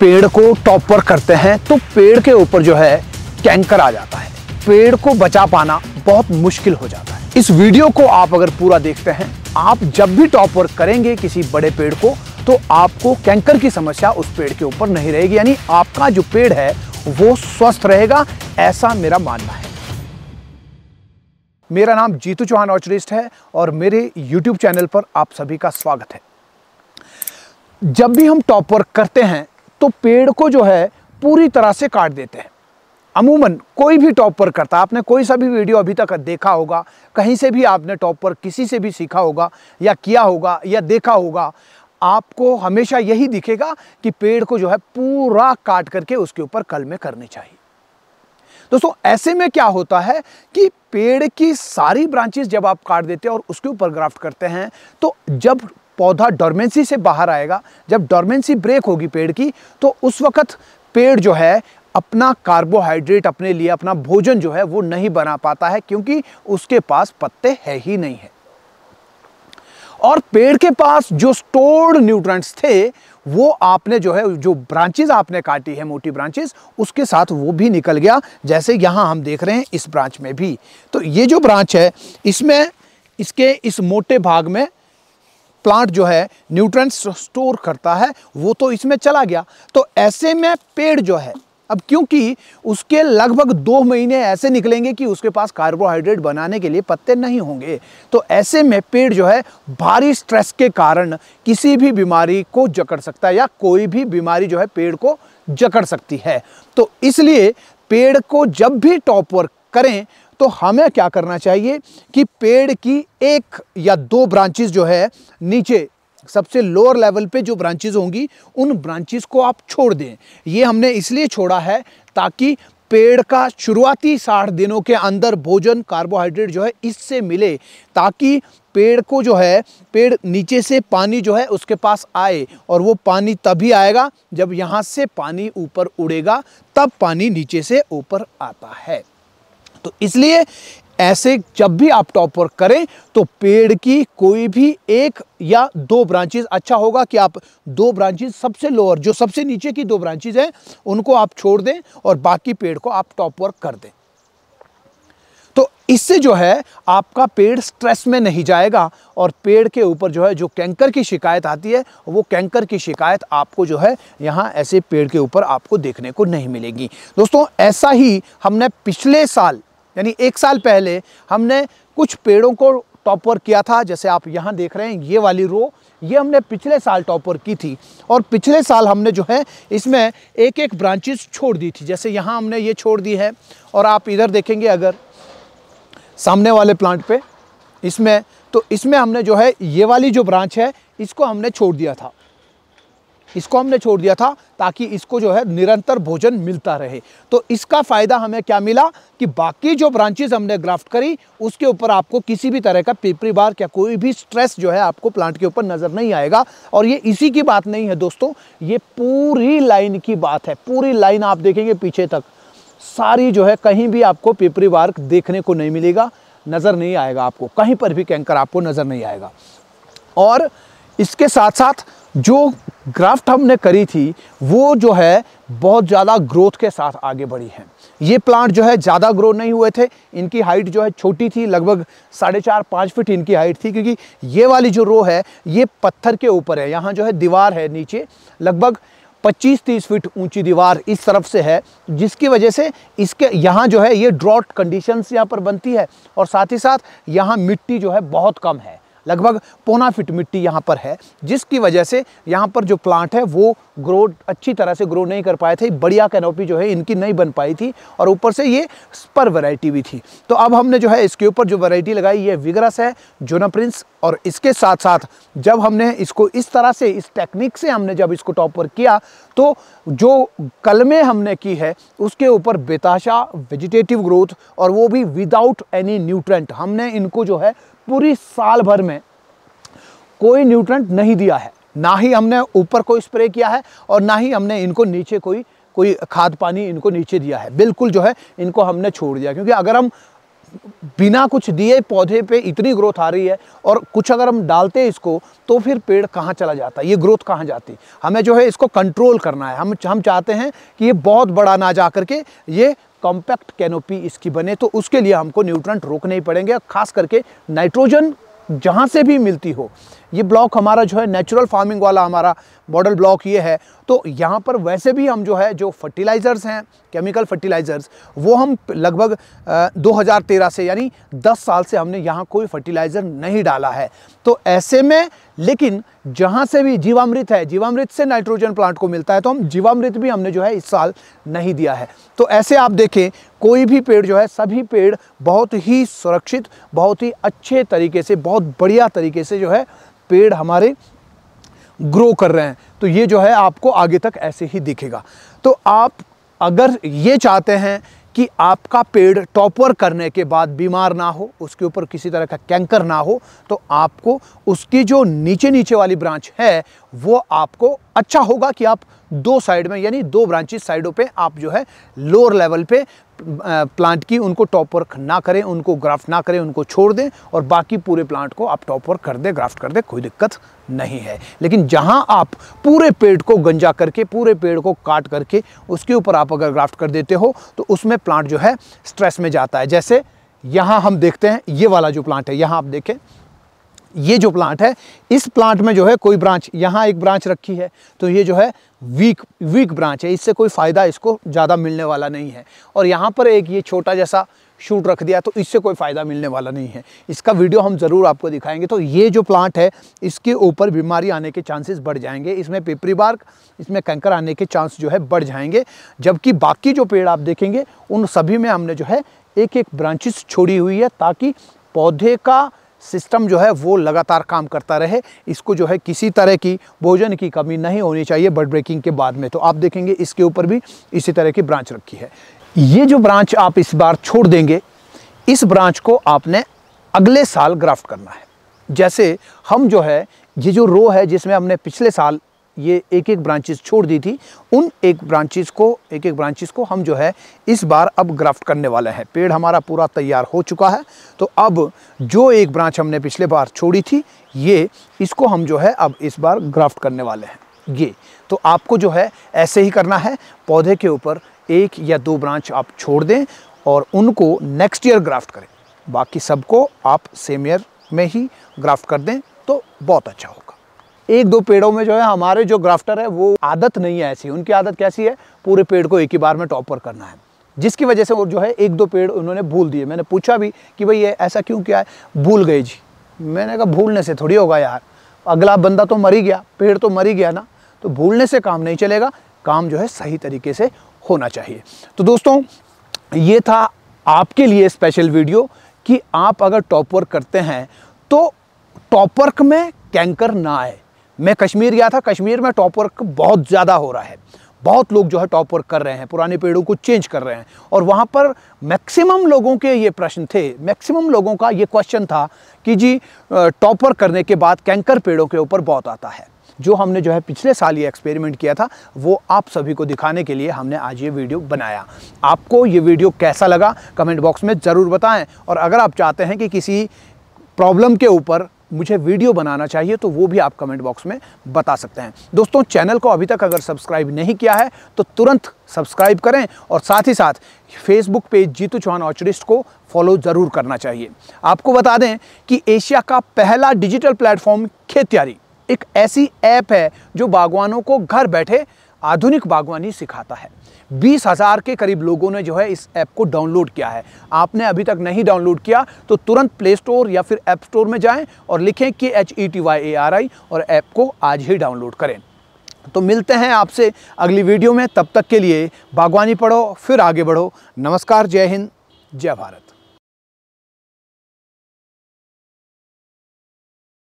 पेड़ को टॉप करते हैं तो पेड़ के ऊपर जो है कैंकर आ जाता है पेड़ को बचा पाना बहुत मुश्किल हो जाता है इस वीडियो को आप अगर पूरा देखते हैं आप जब भी टॉप वर्क करेंगे किसी बड़े पेड़ को तो आपको कैंकर की समस्या उस पेड़ के ऊपर नहीं रहेगी यानी आपका जो पेड़ है वो स्वस्थ रहेगा ऐसा मेरा मानना है मेरा नाम जीतू चौहान ऑर्चरिस्ट है और मेरे YouTube चैनल पर आप सभी का स्वागत है जब भी हम टॉप वर्क करते हैं तो पेड़ को जो है पूरी तरह से काट देते हैं अमूमन कोई भी टॉप पर करता आपने कोई सा भी वीडियो अभी तक देखा होगा कहीं से भी आपने टॉप पर किसी से भी सीखा होगा या किया होगा या देखा होगा आपको हमेशा यही दिखेगा कि पेड़ को जो है पूरा काट करके उसके ऊपर कलमे करने चाहिए दोस्तों ऐसे में क्या होता है कि पेड़ की सारी ब्रांचेस जब आप काट देते हैं और उसके ऊपर ग्राफ्ट करते हैं तो जब पौधा डोरमेंसी से बाहर आएगा जब डोरमेंसी ब्रेक होगी पेड़ की तो उस वक्त पेड़ जो है अपना कार्बोहाइड्रेट अपने लिए अपना भोजन जो है वो नहीं बना पाता है क्योंकि उसके पास पत्ते है ही नहीं है और पेड़ के पास जो स्टोर्ड न्यूट्रंट्स थे वो आपने जो है जो ब्रांचेस आपने काटी है मोटी ब्रांचेस उसके साथ वो भी निकल गया जैसे यहाँ हम देख रहे हैं इस ब्रांच में भी तो ये जो ब्रांच है इसमें इसके इस मोटे भाग में प्लांट जो है न्यूट्रंस स्टोर करता है वो तो इसमें चला गया तो ऐसे में पेड़ जो है अब क्योंकि उसके लगभग दो महीने ऐसे निकलेंगे कि उसके पास कार्बोहाइड्रेट बनाने के लिए पत्ते नहीं होंगे तो ऐसे में पेड़ जो है भारी स्ट्रेस के कारण किसी भी बीमारी को जकड़ सकता है या कोई भी बीमारी जो है पेड़ को जकड़ सकती है तो इसलिए पेड़ को जब भी टॉप वर्क करें तो हमें क्या करना चाहिए कि पेड़ की एक या दो ब्रांचेस जो है नीचे सबसे लोअर लेवल पे जो ब्रांचेस होंगी उन ब्रांचेस को आप छोड़ दें ये हमने इसलिए छोड़ा है ताकि पेड़ का शुरुआती साठ दिनों के अंदर भोजन कार्बोहाइड्रेट जो है इससे मिले ताकि पेड़ को जो है पेड़ नीचे से पानी जो है उसके पास आए और वो पानी तभी आएगा जब यहाँ से पानी ऊपर उड़ेगा तब पानी नीचे से ऊपर आता है तो इसलिए ऐसे जब भी आप टॉप वर्क करें तो पेड़ की कोई भी एक या दो ब्रांचेज अच्छा होगा कि आप दो ब्रांचेज सबसे लोअर जो सबसे नीचे की दो ब्रांचेज हैं उनको आप छोड़ दें और बाकी पेड़ को आप टॉप वर्क कर दें तो इससे जो है आपका पेड़ स्ट्रेस में नहीं जाएगा और पेड़ के ऊपर जो है जो कैंकर की शिकायत आती है वो कैंकर की शिकायत आपको जो है यहाँ ऐसे पेड़ के ऊपर आपको देखने को नहीं मिलेगी दोस्तों ऐसा ही हमने पिछले साल यानी एक साल पहले हमने कुछ पेड़ों को टॉपर किया था जैसे आप यहाँ देख रहे हैं ये वाली रो ये हमने पिछले साल टॉपर की थी और पिछले साल हमने जो है इसमें एक एक ब्रांचेस छोड़ दी थी जैसे यहाँ हमने ये छोड़ दी है और आप इधर देखेंगे अगर सामने वाले प्लांट पे इसमें तो इसमें हमने जो है ये वाली जो ब्रांच है इसको हमने छोड़ दिया था इसको हमने छोड़ दिया था ताकि इसको जो है निरंतर भोजन मिलता रहे तो इसका फ़ायदा हमें क्या मिला कि बाकी जो ब्रांचेज हमने ग्राफ्ट करी उसके ऊपर आपको किसी भी तरह का पेपरी बार या कोई भी स्ट्रेस जो है आपको प्लांट के ऊपर नज़र नहीं आएगा और ये इसी की बात नहीं है दोस्तों ये पूरी लाइन की बात है पूरी लाइन आप देखेंगे पीछे तक सारी जो है कहीं भी आपको पेपरी बार देखने को नहीं मिलेगा नज़र नहीं आएगा आपको कहीं पर भी कैंकर आपको नज़र नहीं आएगा और इसके साथ साथ जो ग्राफ्ट हमने करी थी वो जो है बहुत ज़्यादा ग्रोथ के साथ आगे बढ़ी है ये प्लांट जो है ज़्यादा ग्रो नहीं हुए थे इनकी हाइट जो है छोटी थी लगभग साढ़े चार पाँच फिट इनकी हाइट थी क्योंकि ये वाली जो रो है ये पत्थर के ऊपर है यहाँ जो है दीवार है नीचे लगभग 25-30 फीट ऊंची दीवार इस तरफ से है जिसकी वजह से इसके यहाँ जो है ये ड्रॉट कंडीशंस यहाँ पर बनती है और साथ ही साथ यहाँ मिट्टी जो है बहुत कम है लगभग पौना फिट मिट्टी यहाँ पर है जिसकी वजह से यहाँ पर जो प्लांट है वो ग्रो अच्छी तरह से ग्रो नहीं कर पाए थे बढ़िया कैनोपी जो है इनकी नहीं बन पाई थी और ऊपर से ये स्पर वैरायटी भी थी तो अब हमने जो है इसके ऊपर जो वैरायटी लगाई ये विगरस है जोना प्रिंस और इसके साथ साथ जब हमने इसको इस तरह से इस टेक्निक से हमने जब इसको टॉप पर किया तो जो कलमें हमने की है उसके ऊपर बेताशा वेजिटेटिव ग्रोथ और वो भी विदाउट एनी न्यूट्रेंट हमने इनको जो है पूरी साल भर में कोई न्यूट्रेंट नहीं दिया है ना ही हमने ऊपर कोई स्प्रे किया है और ना ही हमने इनको नीचे कोई कोई खाद पानी इनको नीचे दिया है बिल्कुल जो है इनको हमने छोड़ दिया क्योंकि अगर हम बिना कुछ दिए पौधे पे इतनी ग्रोथ आ रही है और कुछ अगर हम डालते हैं इसको तो फिर पेड़ कहाँ चला जाता है ये ग्रोथ कहाँ जाती हमें जो है इसको कंट्रोल करना है हम हम चाहते हैं कि ये बहुत बड़ा ना जा करके ये कॉम्पैक्ट कैनोपी इसकी बने तो उसके लिए हमको न्यूट्रंट रोकने ही पड़ेंगे खास करके नाइट्रोजन जहाँ से भी मिलती हो ये ब्लॉक हमारा जो है नेचुरल फार्मिंग वाला हमारा मॉडल ब्लॉक ये है तो यहाँ पर वैसे भी हम जो है जो फर्टिलाइज़र्स हैं केमिकल फर्टिलाइज़र्स वो हम लगभग 2013 से यानी 10 साल से हमने यहाँ कोई फर्टिलाइज़र नहीं डाला है तो ऐसे में लेकिन जहाँ से भी जीवामृत है जीवामृत से नाइट्रोजन प्लांट को मिलता है तो हम जीवामृत भी हमने जो है इस साल नहीं दिया है तो ऐसे आप देखें कोई भी पेड़ जो है सभी पेड़ बहुत ही सुरक्षित बहुत ही अच्छे तरीके से बहुत बढ़िया तरीके से जो है पेड़ हमारे ग्रो कर रहे हैं तो ये जो है आपको आगे तक ऐसे ही दिखेगा तो आप अगर ये चाहते हैं कि आपका पेड़ टॉपर करने के बाद बीमार ना हो उसके ऊपर किसी तरह का कैंकर ना हो तो आपको उसकी जो नीचे नीचे वाली ब्रांच है वो आपको अच्छा होगा कि आप दो साइड में यानी दो ब्रांचेस साइडों पे आप जो है लोअर लेवल पे प्लांट की उनको टॉप वर्क ना करें उनको ग्राफ्ट ना करें उनको छोड़ दें और बाकी पूरे प्लांट को आप टॉप वर्क कर दें ग्राफ्ट कर दें कोई दिक्कत नहीं है लेकिन जहां आप पूरे पेड़ को गंजा करके पूरे पेड़ को काट करके उसके ऊपर आप अगर ग्राफ्ट कर देते हो तो उसमें प्लांट जो है स्ट्रेस में जाता है जैसे यहाँ हम देखते हैं ये वाला जो प्लांट है यहाँ आप देखें ये जो प्लांट है इस प्लांट में जो है कोई ब्रांच यहाँ एक ब्रांच रखी है तो ये जो है वीक वीक ब्रांच है इससे कोई फ़ायदा इसको ज़्यादा मिलने वाला नहीं है और यहाँ पर एक ये छोटा जैसा शूट रख दिया तो इससे कोई फ़ायदा मिलने वाला नहीं है इसका वीडियो हम ज़रूर आपको दिखाएंगे तो ये जो प्लांट है इसके ऊपर बीमारी आने के चांसेस बढ़ जाएंगे इसमें पेपरी बार्क इसमें कंकर आने के चांस जो है बढ़ जाएंगे जबकि बाकी जो पेड़ आप देखेंगे उन सभी में हमने जो है एक एक ब्रांचेस छोड़ी हुई है ताकि पौधे का सिस्टम जो है वो लगातार काम करता रहे इसको जो है किसी तरह की भोजन की कमी नहीं होनी चाहिए बर्ड ब्रेकिंग के बाद में तो आप देखेंगे इसके ऊपर भी इसी तरह की ब्रांच रखी है ये जो ब्रांच आप इस बार छोड़ देंगे इस ब्रांच को आपने अगले साल ग्राफ्ट करना है जैसे हम जो है ये जो रो है जिसमें हमने पिछले साल ये एक एक ब्रांचेस छोड़ दी थी उन एक ब्रांचेस को एक एक ब्रांचेस को हम जो है इस बार अब ग्राफ्ट करने वाले हैं पेड़ हमारा पूरा तैयार हो चुका है तो अब जो एक ब्रांच हमने पिछले बार छोड़ी थी ये इसको हम जो है अब इस बार ग्राफ्ट करने वाले हैं ये तो आपको जो है ऐसे ही करना है पौधे के ऊपर एक या दो ब्रांच आप छोड़ दें और उनको नेक्स्ट ईयर ग्राफ्ट करें बाकी सबको आप सेम ईयर में ही ग्राफ्ट कर दें तो बहुत अच्छा होगा एक दो पेड़ों में जो है हमारे जो ग्राफ्टर है वो आदत नहीं है ऐसी उनकी आदत कैसी है पूरे पेड़ को एक ही बार में टॉपर करना है जिसकी वजह से वो जो है एक दो पेड़ उन्होंने भूल दिए मैंने पूछा भी कि भाई ये ऐसा क्यों क्या है भूल गए जी मैंने कहा भूलने से थोड़ी होगा यार अगला बंदा तो मर ही गया पेड़ तो मर ही गया ना तो भूलने से काम नहीं चलेगा काम जो है सही तरीके से होना चाहिए तो दोस्तों ये था आपके लिए स्पेशल वीडियो कि आप अगर टॉप वर्क करते हैं तो टॉप वर्क में कैंकर ना आए मैं कश्मीर गया था कश्मीर में टॉप वर्क बहुत ज़्यादा हो रहा है बहुत लोग जो है टॉप वर्क कर रहे हैं पुराने पेड़ों को चेंज कर रहे हैं और वहाँ पर मैक्सिमम लोगों के ये प्रश्न थे मैक्सिमम लोगों का ये क्वेश्चन था कि जी टॉप वर्क करने के बाद कैंकर पेड़ों के ऊपर बहुत आता है जो हमने जो है पिछले साल ये एक्सपेरिमेंट किया था वो आप सभी को दिखाने के लिए हमने आज ये वीडियो बनाया आपको ये वीडियो कैसा लगा कमेंट बॉक्स में ज़रूर बताएं और अगर आप चाहते हैं कि किसी प्रॉब्लम के ऊपर मुझे वीडियो बनाना चाहिए तो वो भी आप कमेंट बॉक्स में बता सकते हैं दोस्तों चैनल को अभी तक अगर सब्सक्राइब नहीं किया है तो तुरंत सब्सक्राइब करें और साथ ही साथ फेसबुक पेज जीतू चौहान ऑर्चरिस्ट को फॉलो ज़रूर करना चाहिए आपको बता दें कि एशिया का पहला डिजिटल प्लेटफॉर्म खेत्यारी एक ऐसी ऐप है जो बागवानों को घर बैठे आधुनिक बागवानी सिखाता है बीस हज़ार के करीब लोगों ने जो है इस ऐप को डाउनलोड किया है आपने अभी तक नहीं डाउनलोड किया तो तुरंत प्ले स्टोर या फिर ऐप स्टोर में जाएं और लिखें कि H E T Y A R I और ऐप को आज ही डाउनलोड करें तो मिलते हैं आपसे अगली वीडियो में तब तक के लिए बागवानी पढ़ो फिर आगे बढ़ो नमस्कार जय हिंद जय भारत